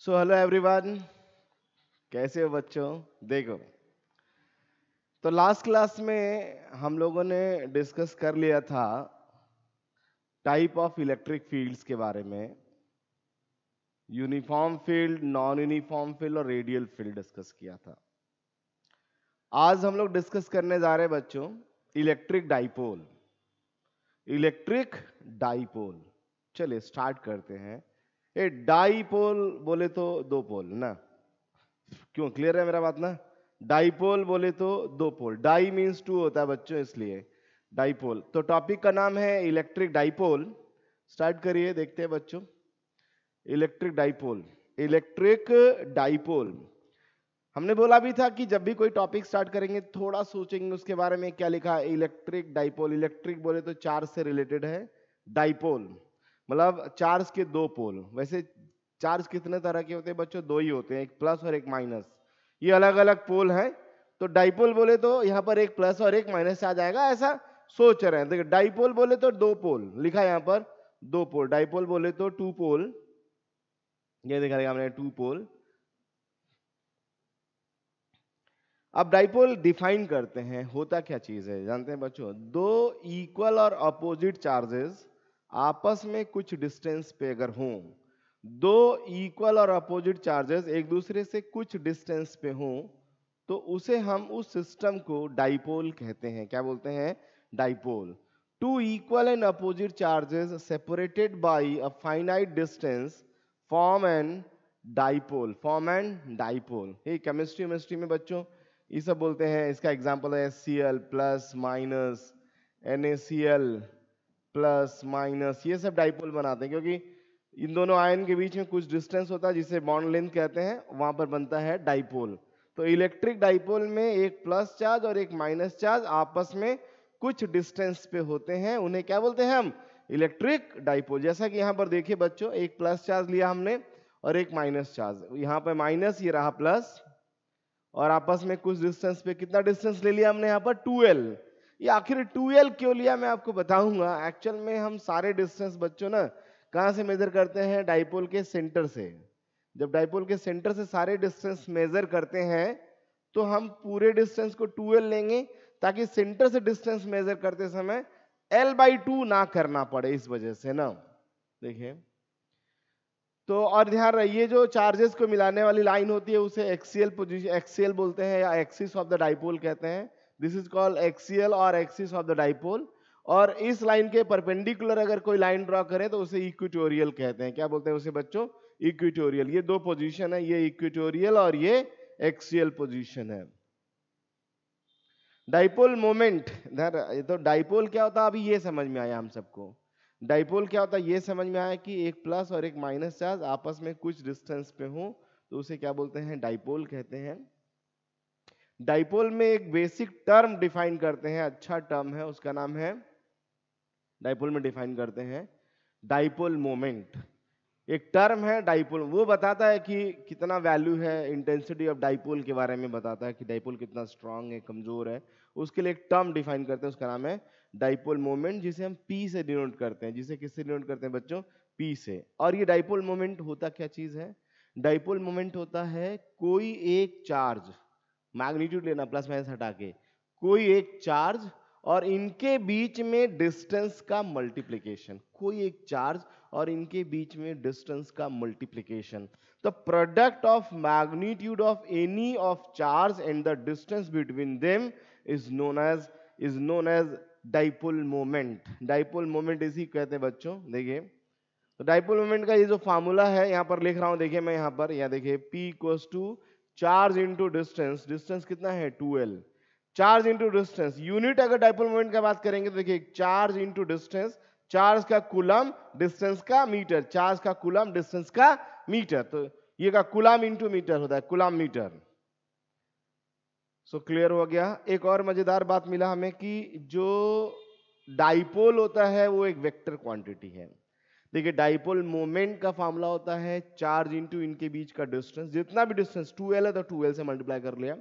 so hello everyone कैसे हो बच्चों देखो तो लास्ट क्लास में हम लोगों ने डिस्कस कर लिया था टाइप ऑफ इलेक्ट्रिक फील्ड्स के बारे में uniform field non uniform field और रेडियल फील्ड डिस्कस किया था आज हम लोग डिस्कस करने जा रहे हैं बच्चों इलेक्ट्रिक डाइपोल इलेक्ट्रिक डाइपोल चलिए स्टार्ट करते हैं ए डाईपोल बोले तो दो पोल ना क्यों क्लियर है मेरा बात ना डाइपोल बोले तो दो पोल डाई मीन्स टू होता है बच्चों इसलिए डाइपोल तो टॉपिक का नाम है इलेक्ट्रिक डाइपोल स्टार्ट करिए देखते हैं बच्चों इलेक्ट्रिक डाइपोल इलेक्ट्रिक डाइपोल हमने बोला भी था कि जब भी कोई टॉपिक स्टार्ट करेंगे थोड़ा सोचेंगे उसके बारे में क्या लिखा है इलेक्ट्रिक डाइपोल इलेक्ट्रिक बोले तो चार से रिलेटेड है डाइपोल मतलब चार्ज के दो पोल वैसे चार्ज कितने तरह के होते हैं बच्चों दो ही होते हैं एक प्लस और एक माइनस ये अलग अलग पोल हैं तो डाइपोल बोले तो यहाँ पर एक प्लस और एक माइनस आ जाएगा ऐसा सोच रहे हैं देखिए डाइपोल बोले तो दो पोल लिखा यहाँ पर दो पोल डाइपोल बोले तो टू पोल ये देखा रहेगा हमने टू पोल अब डाइपोल डिफाइन करते हैं होता क्या चीज है जानते हैं बच्चों दो इक्वल और अपोजिट चार्जेस आपस में कुछ डिस्टेंस पे अगर हूं दो इक्वल और अपोजिट चार्जेस एक दूसरे से कुछ डिस्टेंस पे हूं तो उसे हम उस सिस्टम को डाइपोल कहते हैं क्या बोलते हैं dipole two equal and opposite charges separated by a finite distance form and dipole form and dipole ये केमिस्ट्री वेमिस्ट्री में बच्चों ये सब बोलते हैं इसका एग्जाम्पल है C L plus minus N A C L plus minus ये सब डाइपोल बनाते हैं क्योंकि इन दोनों आयन के बीच में कुछ डिस्टेंस होता है जिसे बॉन्ड लेंथ कहते हैं वहां पर बनता है डाइपोल तो इलेक्ट्रिक डाइपोल में एक प्लस चार्ज और एक माइनस चार्ज आपस में कुछ डिस्टेंस पे होते हैं उन्हें क्या बोलते हैं हम इलेक्ट्रिक डाइपोल जैसा कि यहाँ पर देखिए बच्चों एक प्लस चार्ज लिया हमने और एक माइनस चार्ज यहाँ पर माइनस ये रहा प्लस और आपस में कुछ डिस्टेंस पे कितना डिस्टेंस ले लिया हमने यहाँ पर 2l ये आखिर 2L क्यों लिया मैं आपको बताऊंगा एक्चुअल में हम सारे डिस्टेंस बच्चों ना कहाँ से मेजर करते हैं डाइपोल के सेंटर से जब डाइपोल के सेंटर से सारे डिस्टेंस मेजर करते हैं तो हम पूरे डिस्टेंस को 2L लेंगे ताकि सेंटर से डिस्टेंस मेजर करते समय L बाई टू ना करना पड़े इस वजह से ना देखिए तो और ध्यान रहिए जो चार्जेस को मिलाने वाली लाइन होती है उसे एक्सीएल पोजिशन एक्सीएल बोलते हैं या एक्सिस ऑफ द डाइपोल कहते हैं दिस इज कॉल्ड एक्सियल और एक्सिस ऑफ द डाइपोल और इस लाइन के परपेंडिकुलर अगर कोई लाइन ड्रॉ करे तो उसे इक्विटोरियल कहते हैं क्या बोलते हैं उसे बच्चों इक्विटोरियल ये दो पोजीशन है ये इक्विटोरियल और ये एक्सीएल पोजीशन है डाइपोल मोमेंट इधर तो डाइपोल क्या होता है अभी ये समझ में आया हम सबको डाइपोल क्या होता है ये समझ में आया कि एक प्लस और एक माइनस चार्ज आपस में कुछ डिस्टेंस पे हो तो उसे क्या बोलते हैं डाइपोल कहते हैं डाइपोल में एक बेसिक टर्म डिफाइन करते हैं अच्छा टर्म है उसका नाम है डाइपोल में डिफाइन करते हैं डाइपोल मोमेंट एक टर्म है डाइपोल वो बताता है कि कितना वैल्यू है इंटेंसिटी ऑफ डाइपोल के बारे में बताता है कि डाइपोल कितना स्ट्रांग है कमजोर है उसके लिए एक टर्म डिफाइन करते हैं उसका नाम है डाइपोल मोमेंट जिसे हम पी से डिनोट करते हैं जिसे किससे डिनोट करते हैं बच्चों पी से और ये डाइपोल मोमेंट होता क्या चीज़ है डाइपोल मोमेंट होता है कोई एक चार्ज मैग्नीट्यूड लेना प्लस माइनस हटा के कोई एक चार्ज और इनके बीच में डिस्टेंस का मल्टीप्लीकेशन कोई एक चार्ज और इनके बीच में डिस्टेंस का मल्टीप्लीकेशन तो product of magnitude of any of charge and the distance between them is known as is known as dipole moment dipole moment इसी कहते हैं बच्चों देखिए तो डाइपोल मोमेंट का ये जो फार्मूला है यहाँ पर लिख रहा हूँ देखिए मैं यहां पर यहां देखिए P equals to charge into distance distance कितना है 2l charge into distance unit अगर डाइपोल मोमेंट का बात करेंगे तो देखिए चार्ज इंटू डिस्टेंस चार्ज का कुलम डिस्टेंस का मीटर चार्ज का कुलम डिस्टेंस का मीटर तो ये का कुलम इंटू मीटर होता है coulomb metre so so, clear हो गया एक और मजेदार बात मिला हमें कि जो डाइपोल होता है वो एक वेक्टर क्वांटिटी है देखिए डाइपोल मोमेंट का फार्मूला होता है चार्ज इनटू इनके बीच का डिस्टेंस जितना भी डिस्टेंस टू है तो टू एल से मल्टीप्लाई कर लिया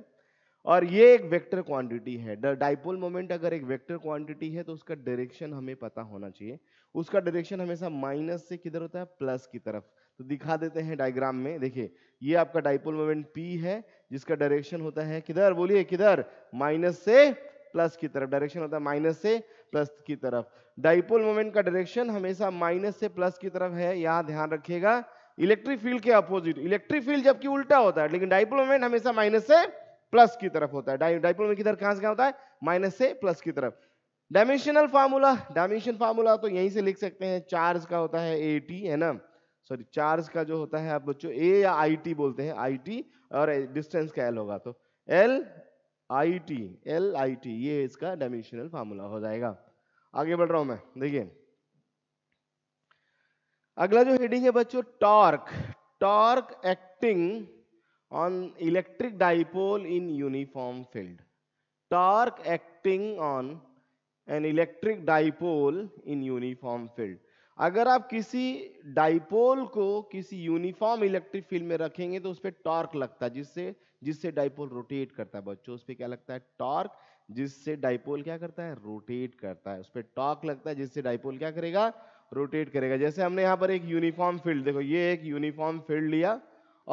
और ये एक वेक्टर क्वांटिटी है डाइपोल मोमेंट अगर एक वेक्टर क्वांटिटी है तो उसका डायरेक्शन हमें पता होना चाहिए उसका डायरेक्शन हमेशा माइनस से किधर होता है प्लस की तरफ तो दिखा देते हैं डायग्राम में देखिए ये आपका डाइपोल मोमेंट पी है जिसका डायरेक्शन होता है किधर बोलिए किधर माइनस से प्लस की तरफ डायरेक्शन होता है माइनस से प्लस की तरफ डाइपोल मोमेंट का डायरेक्शन हमेशा माइनस से प्लस की तरफ है यहाँ ध्यान रखिएगा इलेक्ट्रिक फील्ड के अपोजिट इलेक्ट्रिक फील्ड जबकि उल्टा होता है लेकिन डाइपोल मोमेंट हमेशा माइनस से प्लस की तरफ होता है डाइपोल मोमेंट किधर कहां से क्या होता है माइनस से प्लस की तरफ डायमेंशनल फार्मूला डायमेंशन फार्मूला तो यहीं से लिख सकते हैं चार्ज का होता है ए टी है ना सॉरी चार्ज का जो होता है आप बच्चों ए या आई टी बोलते हैं आई टी और डिस्टेंस का एल होगा तो L I T L I T ये इसका डायमेंशनल फार्मूला हो जाएगा आगे बढ़ रहा हूं मैं देखिए अगला जो हेडिंग है बच्चों torque torque acting on electric dipole in uniform field torque acting on an electric dipole in uniform field अगर आप किसी डाइपोल को किसी यूनिफॉर्म इलेक्ट्रिक फील्ड में रखेंगे तो उस पर टॉर्क लगता है जिससे जिससे डाइपोल रोटेट करता है बच्चों उस पर क्या लगता है टॉर्क जिससे डाइपोल क्या करता है रोटेट करता है उस पर टॉर्क लगता है जिससे डाइपोल क्या करेगा रोटेट करेगा जैसे हमने यहाँ पर एक यूनिफॉर्म फील्ड देखो ये एक यूनिफॉर्म फील्ड लिया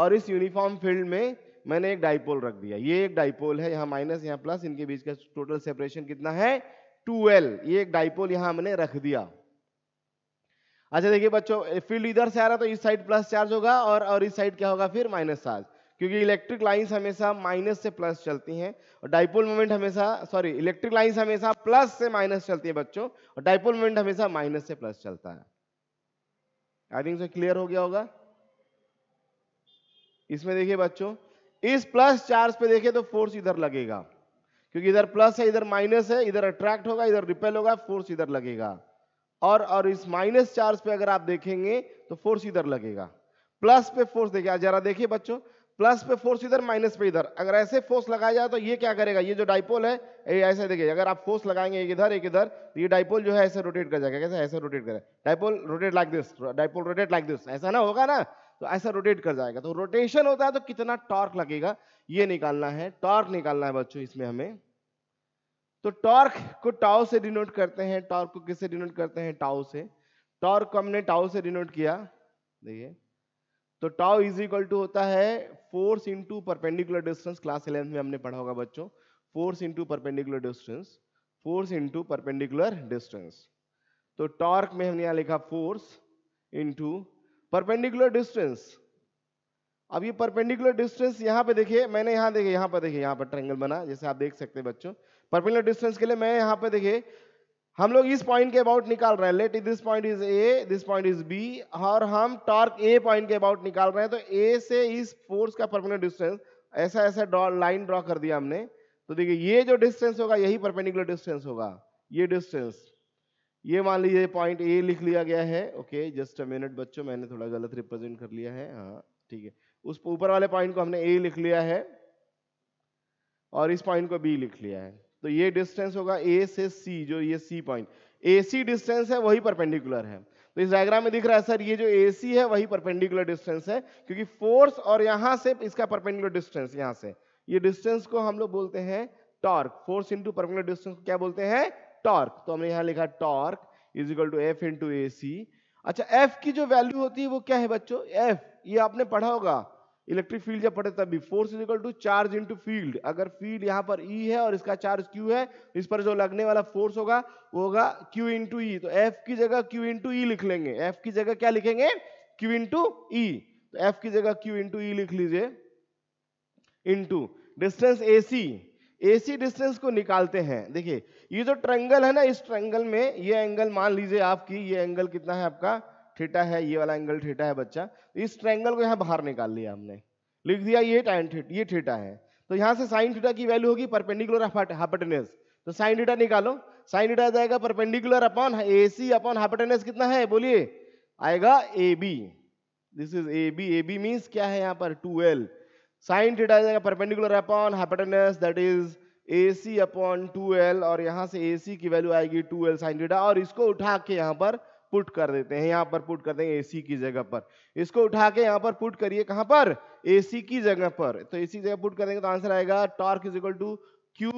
और इस यूनिफॉर्म फील्ड में मैंने एक डाइपोल रख दिया ये एक डाइपोल है यहाँ माइनस यहाँ प्लस इनके बीच का टोटल सेपरेशन कितना है 2l ये एक डाइपोल यहाँ हमने रख दिया अच्छा देखिए बच्चों फील्ड इधर से आ रहा है तो इस साइड प्लस चार्ज होगा और और इस साइड क्या होगा फिर माइनस चार्ज क्योंकि इलेक्ट्रिक लाइंस हमेशा माइनस से प्लस चलती हैं और डाइपोल मोमेंट हमेशा सॉरी इलेक्ट्रिक लाइंस हमेशा प्लस से माइनस चलती है बच्चों और डाइपोल मोमेंट हमेशा माइनस से प्लस चलता है आई थिंक क्लियर हो गया होगा इसमें देखिए बच्चों इस प्लस चार्ज पे देखिए तो फोर्स इधर लगेगा क्योंकि इधर प्लस है इधर माइनस है इधर अट्रैक्ट होगा इधर रिपेल होगा फोर्स इधर लगेगा और और इस माइनस चार्ज पे अगर आप देखेंगे तो फोर्स इधर लगेगा प्लस पे फोर्स देखिए जरा देखिए बच्चों प्लस पे फोर्स इधर माइनस पे इधर अगर ऐसे फोर्स लगाया जाए तो ये क्या करेगा ये जो डाइपोल है ये ऐसे देखिए अगर आप फोर्स लगाएंगे एक इधर एक इधर तो ये डाइपोल जो है ऐसे रोटेट कर जाएगा कैसे ऐसे रोटेट करेगा dipole rotate like this dipole rotate like this ऐसा ना होगा ना तो ऐसा रोटेट कर जाएगा तो रोटेशन होता है तो कितना टॉर्क लगेगा ये निकालना है टॉर्क निकालना है बच्चों इसमें हमें तो टॉर्क को टाओ से डिनोट करते हैं टॉर्क को किससे डिनोट करते हैं टाओ से टॉर्क को हमने टाओ से डिनोट किया देखिए तो टाओ इज इक्वल टू होता है force into perpendicular distance class eleven में हमने पढ़ा होगा बच्चों force into perpendicular distance force into perpendicular distance तो टॉर्क में हमने यहां लिखा फोर्स इंटू परपेंडिकुलर डिस्टेंस अब ये परपेंडिकुलर डिस्टेंस यहां पे देखिए मैंने यहां देखिए यहां पर देखिए यहां पर ट्रेंगल बना जैसे आप देख सकते हैं बच्चों परपेंडिकुलर डिस्टेंस के लिए मैं यहाँ पे देखिए हम लोग इस पॉइंट के अबाउट निकाल रहे हैं let this point is A this point is B और हम टॉर्क ए पॉइंट के अबाउट निकाल रहे हैं तो ए से इस फोर्स का परपेंडिकुलर डिस्टेंस ऐसा ऐसा लाइन ड्रॉ कर दिया हमने तो देखिए ये जो डिस्टेंस होगा यही परपेंडिकुलर डिस्टेंस होगा ये डिस्टेंस ये मान लीजिए पॉइंट ए लिख लिया गया है ओके जस्ट अ मिनट बच्चों मैंने थोड़ा गलत रिप्रेजेंट कर लिया है हाँ ठीक है उस ऊपर वाले पॉइंट को हमने ए लिख लिया है और इस पॉइंट को बी लिख लिया है तो ये डिस्टेंस होगा ए से सी जो ये C point A C distance है वही परपेंडिकुलर है तो इस डायग्राम में दिख रहा है सर ये जो ए सी है वही परपेंडिकुलर डिस्टेंस है क्योंकि फोर्स और यहां से इसका परपेंडिकुलर डिस्टेंस यहां से ये डिस्टेंस को हम लोग बोलते हैं torque force into perpendicular distance को क्या बोलते हैं टॉर्क तो हमने यहां लिखा torque is equal to F into A C अच्छा एफ की जो वैल्यू होती है वो क्या है बच्चों एफ ये आपने पढ़ा होगा इलेक्ट्रिक फील्ड जब पड़े तभी force is equal to charge into field अगर फील्ड यहाँ पर ई e है और इसका चार्ज क्यू है इस पर जो लगने वाला फोर्स होगा वो होगा क्यू इंटू ई तो एफ की जगह क्यू इंटू ई लिख लेंगे एफ की जगह क्या लिखेंगे क्यू इंटू ई तो एफ की जगह क्यू इंटू ई लिख लीजिए into distance A C AC distance को निकालते हैं देखिए ये जो ट्रेंगल है ना इस ट्रेंगल में ये एंगल मान लीजिए आपकी ये एंगल कितना है आपका थीटा है ये वाला एंगल थीटा है बच्चा इस ट्रायंगल को यहाँ बाहर निकाल लिया हमने लिख दिया ये टाइम ये थीटा है तो यहाँ से साइन थीटा की वैल्यू होगी परपेंडिकुलर हाइपोटेनस तो साइन थीटा निकालो साइन थीटा जाएगा perpendicular upon A C upon hypotenuse कितना है बोलिए आएगा A B this is A B A B means क्या है यहाँ पर टू एल साइन थीटा जाएगा perpendicular upon hypotenuse that is A C upon two L और यहाँ से ए सी की वैल्यू आएगी टू एल साइन थीटा और इसको उठा के यहाँ पर पुट कर देते हैं यहां पर पुट कर देंगे एसी की जगह पर इसको उठा के यहां पर पुट करिए कहां पर एसी की जगह पर तो एसी जगह पुट करेंगे तो आंसर आएगा torque is equal to Q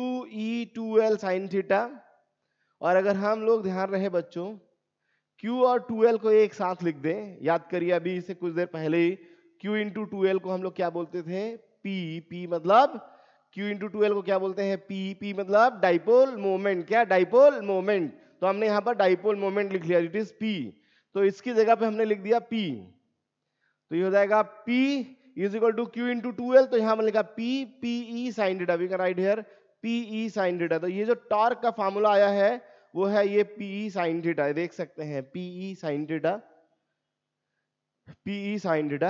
E two L sine theta और अगर हम लोग ध्यान रहे बच्चों Q और 2L को एक साथ लिख दें याद करिए अभी इसे कुछ देर पहले ही Q इंटू टू को हम लोग क्या बोलते थे P P मतलब Q इंटू टू को क्या बोलते हैं P P मतलब डाइपोल मोमेंट क्या डाइपोल मोमेंट तो हमने यहां पर डाइपोल मोमेंट लिख लिया इट इज पी तो इसकी जगह पे हमने लिख दिया पी तो ये हो जाएगा P is equal to Q into two L तो यहां लिखा P PE sine theta we का write here PE sine theta तो ये जो टॉर्क का फॉर्मूला आया है वो है ये पीई साइन डेटा देख सकते हैं PE sine theta PE sine theta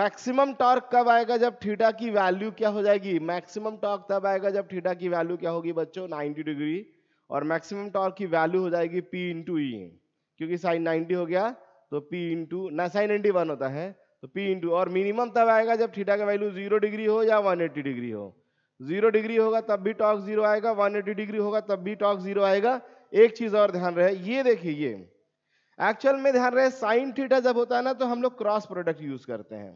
maximum torque कब आएगा जब थीटा की वैल्यू क्या हो जाएगी मैक्सिमम टॉर्क तब आएगा जब थीटा की वैल्यू क्या होगी बच्चों 90 डिग्री और मैक्सिमम टॉर्क की वैल्यू हो जाएगी पी इंटू ई क्योंकि साइन नाइन्टी हो गया तो पी इंटू ना साइन नाइनटी वन होता है तो पी इंटू और मिनिमम तब आएगा जब थीटा का वैल्यू जीरो डिग्री हो या 180 डिग्री हो जीरो डिग्री होगा तब भी टॉक जीरो आएगा 180 डिग्री होगा तब भी टॉक जीरो आएगा एक चीज और ध्यान रहे ये देखिए ये एक्चुअल में ध्यान रहे साइन थीटा जब होता है ना तो हम लोग क्रॉस प्रोडक्ट यूज करते हैं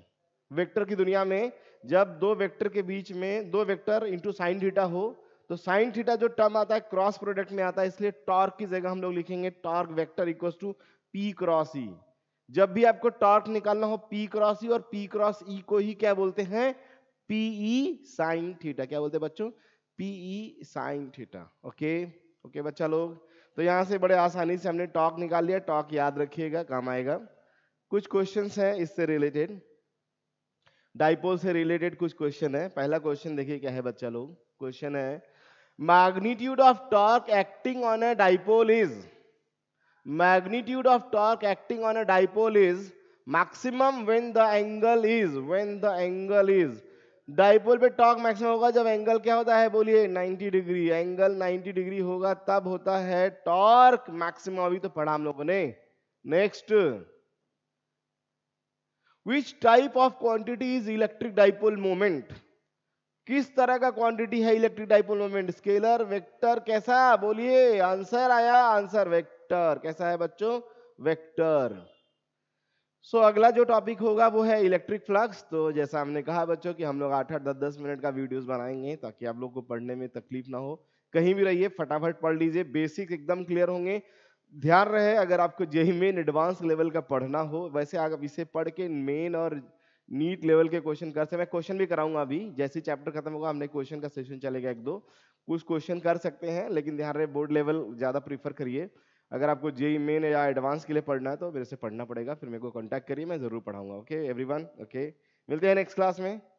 वेक्टर की दुनिया में जब दो वेक्टर के बीच में दो वेक्टर इंटू साइन थीटा हो तो साइन थीटा जो टर्म आता है क्रॉस प्रोडक्ट में आता है इसलिए टॉर्क की जगह हम लोग लिखेंगे torque vector equal to P cross E जब भी आपको टॉर्क निकालना हो पी क्रॉस ई और पी क्रॉस ई को ही क्या बोलते हैं पीई साइन थीटा क्या बोलते हैं बच्चों PE sine theta okay okay बच्चा लोग तो यहां से बड़े आसानी से हमने टॉक निकाल लिया टॉक याद रखिएगा काम आएगा कुछ क्वेश्चन है इससे रिलेटेड डाइपोल से रिलेटेड कुछ क्वेश्चन है पहला क्वेश्चन देखिए क्या है बच्चा लोग क्वेश्चन है magnitude of torque acting on a dipole is magnitude of torque acting on a dipole is maximum when the angle is when the angle is dipole पे टॉर्क मैक्सिमम होगा जब एंगल क्या होता है बोलिए 90 डिग्री एंगल 90 डिग्री होगा तब होता है टॉर्क मैक्सिमम अभी तो पढ़ा हम लोगों ने next which type of quantity is electric dipole moment किस तरह का क्वांटिटी है electric dipole moment scalar vector कैसा बोलिए आंसर आया आंसर वेक्टर कैसा है बच्चों वेक्टर सो so, अगला जो टॉपिक होगा वो है इलेक्ट्रिक फ्लक्स तो जैसा हमने कहा बच्चों कि हम लोग आठ आठ दस दस मिनट का वीडियोस बनाएंगे ताकि आप लोग को पढ़ने में तकलीफ ना हो कहीं भी रहिए फटाफट पढ़ लीजिए बेसिक एकदम क्लियर होंगे ध्यान रहे अगर आपको जेई मेन एडवांस लेवल का पढ़ना हो वैसे आप इसे पढ़ के मेन और नीट लेवल के क्वेश्चन कर सकते मैं क्वेश्चन भी कराऊंगा अभी जैसे चैप्टर खत्म होगा हमने क्वेश्चन का सेशन चलेगा एक दो कुछ क्वेश्चन कर सकते हैं लेकिन ध्यान रहे बोर्ड लेवल ज़्यादा प्रीफर करिए अगर आपको जेई मेन e या एडवांस के लिए पढ़ना है तो मेरे से पढ़ना पड़ेगा फिर मेरे को कॉन्टैक्ट करिए मैं ज़रूर पढ़ाऊंगा ओके एवरी ओके मिलते हैं नेक्स्ट क्लास में